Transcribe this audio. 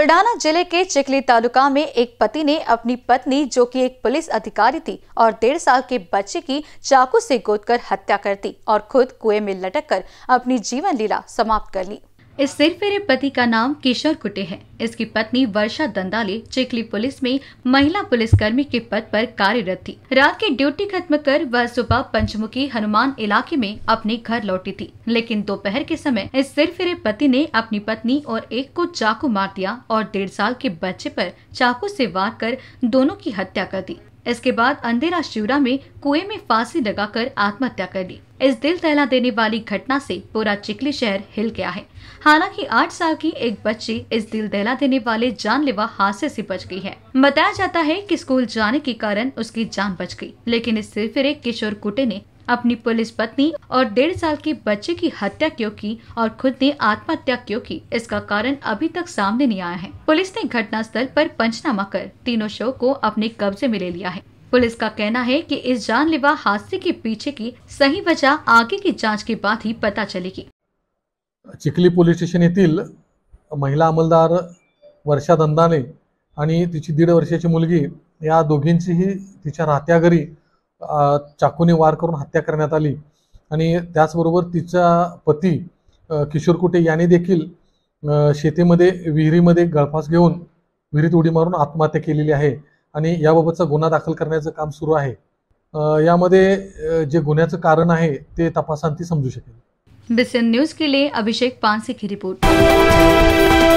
बुरडाना जिले के चिकली तालुका में एक पति ने अपनी पत्नी जो कि एक पुलिस अधिकारी थी और डेढ़ साल के बच्चे की चाकू से कर हत्या कर दी और खुद कुएं में लटक कर अपनी जीवन लीला समाप्त कर ली इस सिरफेरे पति का नाम किशोर कुटे है इसकी पत्नी वर्षा दंदाले चिकली पुलिस में महिला पुलिसकर्मी के पद पर कार्यरत थी रात की ड्यूटी खत्म कर वह सुबह पंचमुखी हनुमान इलाके में अपने घर लौटी थी लेकिन दोपहर के समय इस सिरफिरे पति ने अपनी पत्नी और एक को चाकू मार दिया और डेढ़ साल के बच्चे पर चाकू से वार कर दोनों की हत्या कर दी इसके बाद अंधेरा शिवरा में कुएं में फांसी लगाकर आत्महत्या कर ली इस दिल दहला देने वाली घटना से पूरा चिकली शहर हिल गया है हालांकि आठ साल की एक बच्ची इस दिल दहला देने वाले जानलेवा हादसे से बच गई है बताया जाता है कि स्कूल जाने के कारण उसकी जान बच गई लेकिन इस सिरफिरे किशोर कुटे ने अपनी पुलिस पत्नी और डेढ़ साल के बच्चे की हत्या क्यों की और खुद ने आत्महत्या क्यों की इसका कारण अभी तक सामने नहीं आया है पुलिस ने घटना स्थल पर पंचनामा कर तीनों शव को अपने कब्जे में ले लिया है पुलिस का कहना है कि इस जानलेवा हादसे के पीछे की सही वजह आगे की जांच के बाद ही पता चलेगी चिखली पोलीस स्टेशन येथील महिला अंमलदार वर्षा दंदाने आणि तिची दीड वर्षाची मुलगी या दोघींचीही तिच्या राहत्या घरी चाकूने वार करून हत्या करण्यात आली आणि त्याचबरोबर तिचा पती किशोर कुटे याने देखील शेतीमध्ये विहिरीमध्ये गळफास घेऊन विहिरीत उडी मारून आत्महत्या केलेली आहे आणि याबाबतचा गुन्हा दाखल करण्याचं काम सुरू आहे यामध्ये जे गुन्ह्याचं कारण आहे ते तपासांती समजू शकेल बिसेन न्यूज के लिए अभिषेक पांसे रिपोर्ट